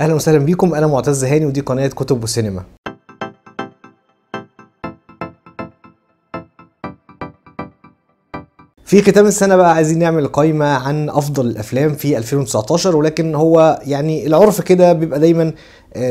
اهلا وسهلا بيكم انا معتز هاني ودي قناه كتب وسينما في ختام السنه بقى عايزين نعمل قائمه عن افضل الافلام في 2019 ولكن هو يعني العرف كده بيبقى دايما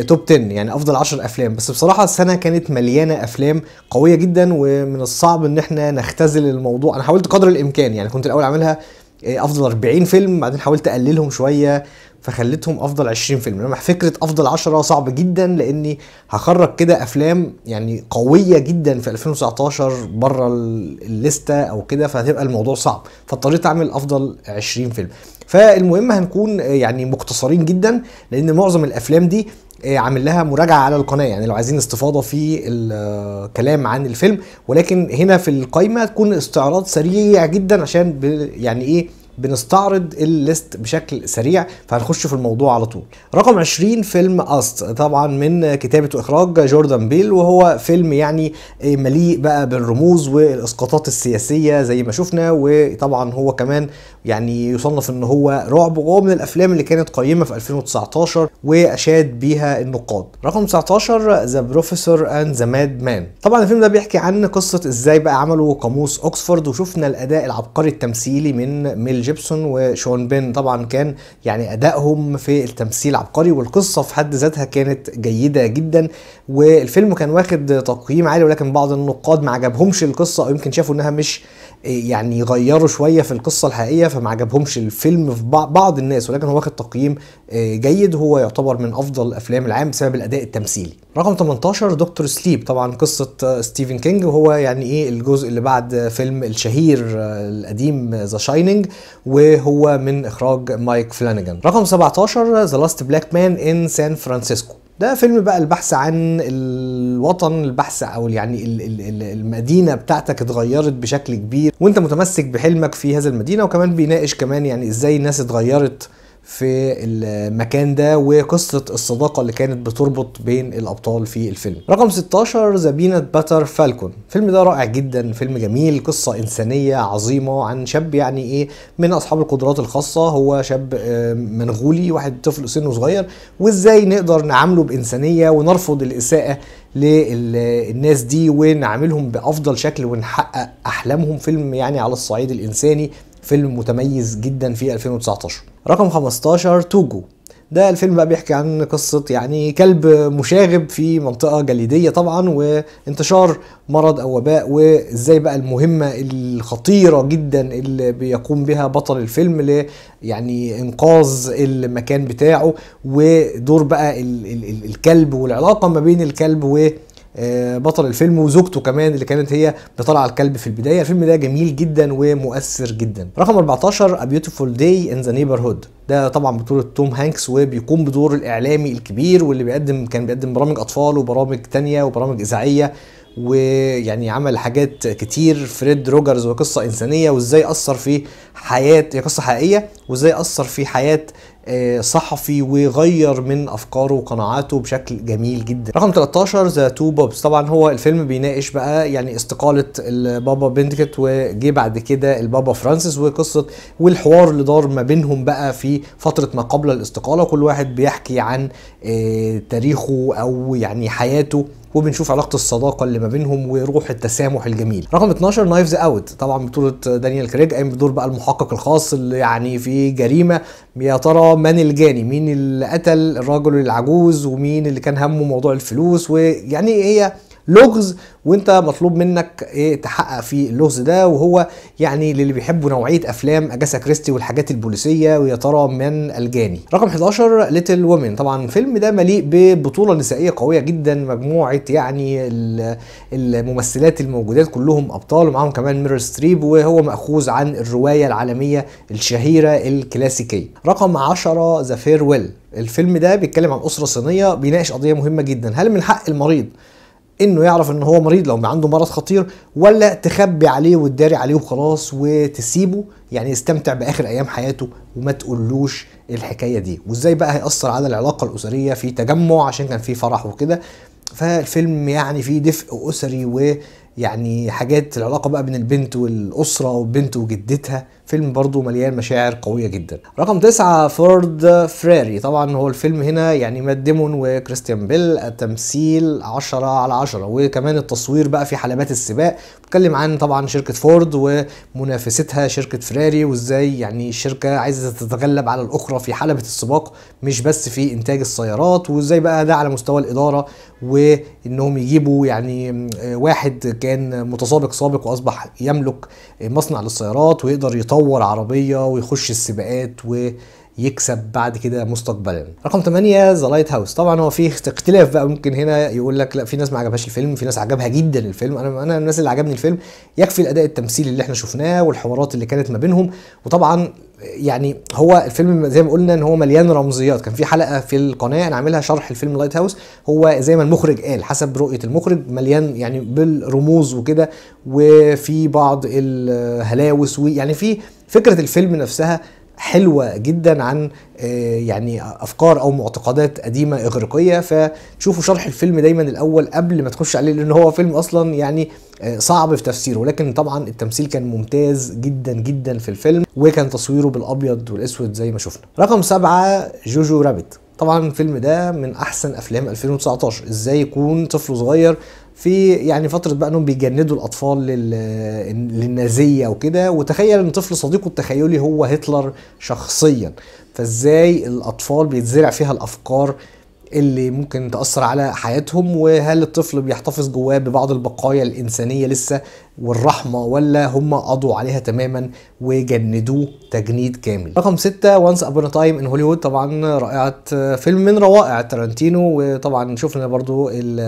توب آه، 10 يعني افضل 10 افلام بس بصراحه السنه كانت مليانه افلام قويه جدا ومن الصعب ان احنا نختزل الموضوع انا حاولت قدر الامكان يعني كنت الاول عاملها آه، افضل 40 فيلم بعدين حاولت اقللهم شويه فخليتهم افضل 20% فيلم انما فكره افضل 10 صعب جدا لاني هخرج كده افلام يعني قويه جدا في 2019 بره الليسته او كده فهتبقى الموضوع صعب فاضطريت اعمل افضل 20 فيلم فالمهم هنكون يعني مختصرين جدا لان معظم الافلام دي آه، عامل لها مراجعه على القناه يعني لو عايزين استفاضه في الكلام آه، عن الفيلم ولكن هنا في القايمه تكون استعراض سريع جدا عشان يعني ايه بنستعرض الليست بشكل سريع فهنخش في الموضوع على طول رقم 20 فيلم أست طبعا من كتابة وإخراج جوردان بيل وهو فيلم يعني مليء بقى بالرموز والإسقاطات السياسية زي ما شفنا وطبعا هو كمان يعني يصنف ان هو رعب وهو من الافلام اللي كانت قيمه في 2019 واشاد بيها النقاد رقم 19 ذا بروفيسور اند ذا ماد مان طبعا الفيلم ده بيحكي عن قصه ازاي بقى عملوا قاموس اوكسفورد وشفنا الاداء العبقري التمثيلي من ميل جيبسون وشون بين طبعا كان يعني ادائهم في التمثيل عبقري والقصه في حد ذاتها كانت جيده جدا والفيلم كان واخد تقييم عالي ولكن بعض النقاد ما عجبهمش القصه او يمكن شافوا انها مش يعني يغيروا شويه في القصه الحقيقيه فما عجبهمش الفيلم في بعض الناس ولكن هو واخد تقييم آه، جيد هو يعتبر من افضل افلام العام بسبب الاداء التمثيلي رقم 18 دكتور سليب طبعا قصه آه، ستيفن كينج وهو يعني ايه الجزء اللي بعد فيلم الشهير آه، القديم ذا شايننج وهو من اخراج مايك فلانجان. رقم 17 ذا لاست بلاك مان ان سان فرانسيسكو ده فيلم بقى البحث عن الوطن البحث او يعني المدينه بتاعتك اتغيرت بشكل كبير وانت متمسك بحلمك في هذا المدينه وكمان بيناقش كمان يعني ازاي الناس اتغيرت في المكان ده وقصة الصداقة اللي كانت بتربط بين الأبطال في الفيلم رقم 16 زبينة باتر فالكون الفيلم ده رائع جدا فيلم جميل قصة إنسانية عظيمة عن شاب يعني إيه من أصحاب القدرات الخاصة هو شاب منغولي واحد طفل سنه صغير وإزاي نقدر نعامله بإنسانية ونرفض الإساءة للناس دي ونعاملهم بأفضل شكل ونحقق أحلامهم فيلم يعني على الصعيد الإنساني فيلم متميز جدا في 2019 رقم 15 توجو ده الفيلم بقى بيحكي عن قصة يعني كلب مشاغب في منطقة جليدية طبعا وانتشار مرض أو وباء وازاي بقى المهمة الخطيرة جدا اللي بيقوم بها بطل الفيلم ل يعني إنقاذ المكان بتاعه ودور بقى ال ال ال الكلب والعلاقة ما بين الكلب و آه، بطل الفيلم وزوجته كمان اللي كانت هي بتطلع الكلب في البدايه الفيلم ده جميل جدا ومؤثر جدا رقم 14 A Beautiful Day in the Neighborhood ده طبعا بطولة توم هانكس وبيقوم بدور الإعلامي الكبير واللي بيقدم كان بيقدم برامج أطفال وبرامج تانية وبرامج إذاعية ويعني عمل حاجات كتير فريد روجرز وقصة إنسانية وإزاي أثر في حياة هي قصة حقيقية وإزاي أثر في حياة آه، صحفي وغير من افكاره وقناعاته بشكل جميل جدا رقم 13 ذا تو بوبس طبعا هو الفيلم بيناقش بقى يعني استقاله البابا بندكت وجه بعد كده البابا فرانسيس وقصه والحوار اللي دار ما بينهم بقى في فتره ما قبل الاستقاله كل واحد بيحكي عن آه، تاريخه او يعني حياته وبنشوف علاقه الصداقه اللي ما بينهم وروح التسامح الجميل رقم 12 نايفز اوت طبعا بطوله دانيال كريج قايم بدور بقى المحقق الخاص اللي يعني في جريمه يا ترى من الجاني مين اللي قتل الرجل العجوز ومين اللي كان همه موضوع الفلوس ويعني إيه هي لغز وانت مطلوب منك ايه تحقق في اللغز ده وهو يعني للي بيحبوا نوعيه افلام اجاسا كريستي والحاجات البوليسيه ويا ترى من الجاني رقم 11 ليتل وومن طبعا الفيلم ده مليء ببطوله نسائيه قويه جدا مجموعه يعني الممثلات الموجودات كلهم ابطال ومعاهم كمان ميرور ستريب وهو ماخوذ عن الروايه العالميه الشهيره الكلاسيكيه رقم 10 ذا فيرويل الفيلم ده بيتكلم عن اسره صينيه بيناقش قضيه مهمه جدا هل من حق المريض انه يعرف ان هو مريض لو عنده مرض خطير ولا تخبي عليه وتداري عليه وخلاص وتسيبه يعني يستمتع باخر ايام حياته وما تقولوش الحكايه دي وازاي بقى هياثر على العلاقه الاسريه في تجمع عشان كان في فرح وكده فالفيلم يعني فيه دفء اسري يعني حاجات العلاقة بقى بين البنت والأسرة والبنت وجدتها فيلم برضو مليان مشاعر قوية جدا رقم تسعة فورد فراري طبعا هو الفيلم هنا يعني مات ديمون وكريستيان بيل التمثيل عشرة على عشرة وكمان التصوير بقى في حلبات السباق بتكلم عن طبعا شركة فورد ومنافستها شركة فراري وازاي يعني الشركة عايزة تتغلب على الأخرى في حلبة السباق مش بس في إنتاج السيارات وازاي بقى ده على مستوى الإدارة وإنهم يجيبوا يعني آه، واحد كان كان متسابق سابق واصبح يملك مصنع للسيارات ويقدر يطور عربيه ويخش السباقات و يكسب بعد كده مستقبلا رقم 8 ذا لايت هاوس طبعا هو في اختلاف بقى ممكن هنا يقول لك لا في ناس ما عجبهاش الفيلم في ناس عجبها جدا الفيلم انا انا الناس اللي عجبني الفيلم يكفي الاداء التمثيلي اللي احنا شفناه والحوارات اللي كانت ما بينهم وطبعا يعني هو الفيلم زي ما قلنا ان هو مليان رمزيات كان في حلقه في القناه انا عاملها شرح الفيلم لايت هاوس هو زي ما المخرج قال حسب رؤيه المخرج مليان يعني بالرموز وكده وفي بعض الهلاوس ويعني في فكره الفيلم نفسها حلوه جدا عن آه، يعني افكار او معتقدات قديمه اغريقيه فتشوفوا شرح الفيلم دايما الاول قبل ما تخش عليه لان هو فيلم اصلا يعني آه، صعب في تفسيره لكن طبعا التمثيل كان ممتاز جدا جدا في الفيلم وكان تصويره بالابيض والاسود زي ما شفنا رقم سبعة جوجو رابت طبعا الفيلم ده من احسن افلام 2019 ازاي يكون طفل صغير في يعني فتره بقى انهم بيجندوا الاطفال للنازيه وكده وتخيل ان طفل صديقه التخيلي هو هتلر شخصيا فازاي الاطفال بيتزرع فيها الافكار اللي ممكن تأثر على حياتهم وهل الطفل بيحتفظ جواه ببعض البقايا الإنسانية لسه والرحمة ولا هم قضوا عليها تماما وجندوه تجنيد كامل رقم ستة وانس ابون تايم ان هوليوود طبعا رائعه فيلم من روائع تارانتينو وطبعا شفنا برضو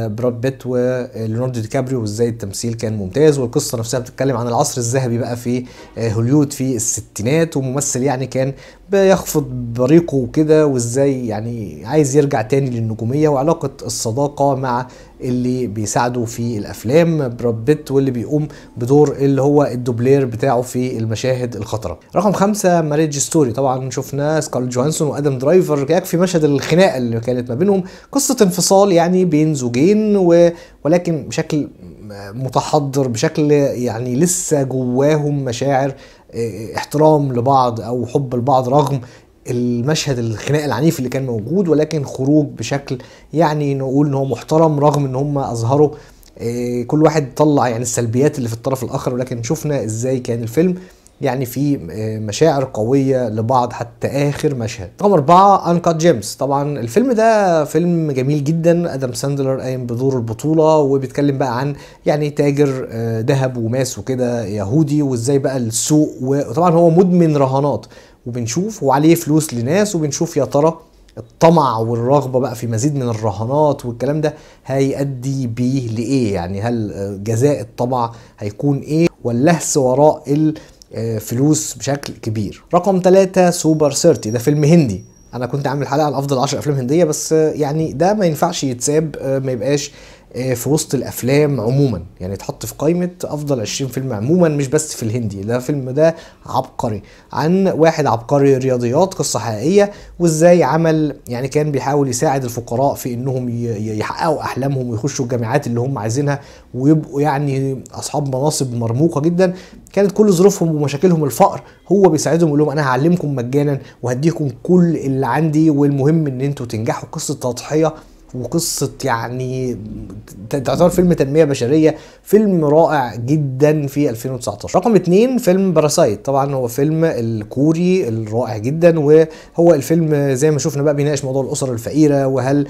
براد بيت وليوناردو دي كابريو وازاي التمثيل كان ممتاز والقصه نفسها بتتكلم عن العصر الذهبي بقى في هوليوود في الستينات وممثل يعني كان بيخفض بريقه وكده وازاي يعني عايز يرجع تاني للنجوميه وعلاقه الصداقه مع اللي بيساعده في الافلام براد بيت واللي بيقوم بدور اللي هو الدوبلير بتاعه في المشاهد الخطره رقم خمسة ماريج ستوري طبعا شفنا سكارل جوهانسون وادم درايفر يكفي مشهد الخناقه اللي كانت ما بينهم قصه انفصال يعني بين زوجين و... ولكن بشكل متحضر بشكل يعني لسه جواهم مشاعر آه، احترام لبعض او حب لبعض رغم المشهد الخناق العنيف اللي كان موجود ولكن خروج بشكل يعني نقول ان هو محترم رغم ان هم اظهروا آه، كل واحد طلع يعني السلبيات اللي في الطرف الاخر ولكن شفنا ازاي كان الفيلم يعني في آه، مشاعر قويه لبعض حتى اخر مشهد رقم أربعة انكات جيمس طبعا الفيلم ده فيلم جميل جدا ادم ساندلر قايم بدور البطوله وبيتكلم بقى عن يعني تاجر آه، ذهب وماس وكده يهودي وازاي بقى السوق وطبعا هو مدمن رهانات وبنشوف وعليه فلوس لناس وبنشوف يا ترى الطمع والرغبه بقى في مزيد من الرهانات والكلام ده هيؤدي بيه لايه يعني هل آه، جزاء الطمع هيكون ايه واللهس وراء ال آه، فلوس بشكل كبير رقم ثلاثة سوبر سيرتي ده فيلم هندي انا كنت عامل حلقه عن افضل 10 افلام هنديه بس آه، يعني ده ما ينفعش يتساب آه، ما يبقاش آه، في وسط الافلام عموما يعني يتحط في قائمه افضل 20 فيلم عموما مش بس في الهندي ده فيلم ده عبقري عن واحد عبقري رياضيات قصه حقيقيه وازاي عمل يعني كان بيحاول يساعد الفقراء في انهم يحققوا احلامهم ويخشوا الجامعات اللي هم عايزينها ويبقوا يعني اصحاب مناصب مرموقه جدا كانت كل ظروفهم ومشاكلهم الفقر هو بيساعدهم يقول لهم انا هعلمكم مجانا وهديكم كل اللي عندي والمهم ان انتوا تنجحوا قصه تضحيه وقصه يعني تعتبر فيلم تنميه بشريه فيلم رائع جدا في 2019 رقم اتنين فيلم باراسايت طبعا هو فيلم الكوري الرائع جدا وهو الفيلم زي ما شفنا بقى بيناقش موضوع الاسر الفقيره وهل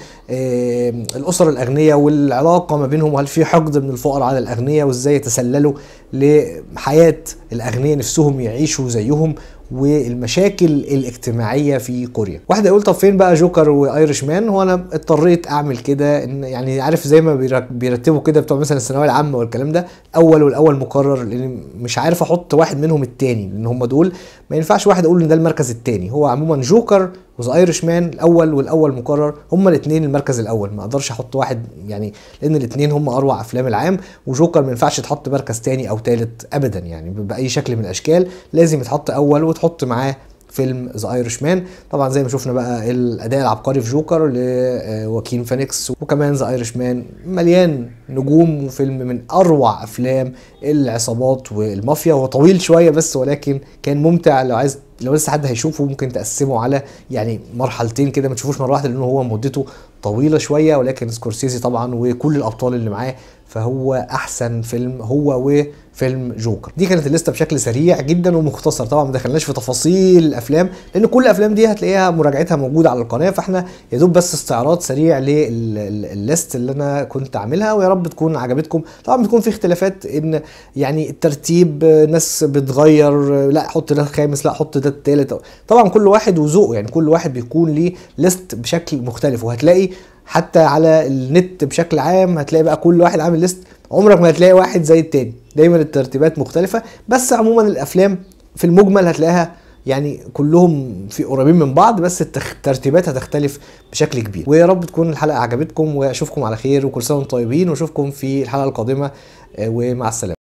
الاسر الاغنياء والعلاقه ما بينهم وهل في حقد من الفقراء على الاغنياء وازاي يتسللوا لحياه الاغنياء نفسهم يعيشوا زيهم والمشاكل الاجتماعيه في كوريا واحد يقول طب فين بقى جوكر وايرش مان هو انا اضطريت اعمل كده ان يعني عارف زي ما بيرتبوا كده بتوع مثلا الثانويه العامه والكلام ده اول والاول مقرر لان مش عارف احط واحد منهم التاني لان هم دول ما ينفعش واحد اقول ان ده المركز الثاني هو عموما جوكر وذا ايرش مان الاول والاول مكرر هما الاثنين المركز الاول ما اقدرش احط واحد يعني لان الاثنين هما اروع افلام العام وجوكر ما ينفعش تحط مركز ثاني او ثالث ابدا يعني باي شكل من الاشكال لازم يتحط اول وتحط معاه فيلم ذا ايرش مان طبعا زي ما شفنا بقى الاداء العبقري في جوكر لواكين فينيكس وكمان ذا ايرش مان مليان نجوم وفيلم من اروع افلام العصابات والمافيا هو طويل شويه بس ولكن كان ممتع لو عايز لو لسه حد هيشوفه ممكن تقسمه على يعني مرحلتين كده ما تشوفوش مره واحده لان هو مدته طويله شويه ولكن سكورسيزي طبعا وكل الابطال اللي معاه فهو احسن فيلم هو و فيلم جوكر دي كانت الليسته بشكل سريع جدا ومختصر طبعا ما دخلناش في تفاصيل الافلام لان كل الافلام دي هتلاقيها مراجعتها موجوده على القناه فاحنا يا دوب بس استعراض سريع للليست اللي انا كنت عاملها ويا رب تكون عجبتكم طبعا بتكون في اختلافات ان يعني الترتيب ناس بتغير لا حط ده الخامس لا حط ده الثالث طبعا كل واحد وذوقه يعني كل واحد بيكون ليه ليست بشكل مختلف وهتلاقي حتى على النت بشكل عام هتلاقي بقى كل واحد عامل ليست عمرك ما هتلاقي واحد زي التاني دايما الترتيبات مختلفه بس عموما الافلام في المجمل هتلاقيها يعني كلهم في قريبين من بعض بس الترتيبات هتختلف بشكل كبير ويا رب تكون الحلقه عجبتكم واشوفكم على خير وكل سنه وانتم طيبين واشوفكم في الحلقه القادمه آه، ومع السلامه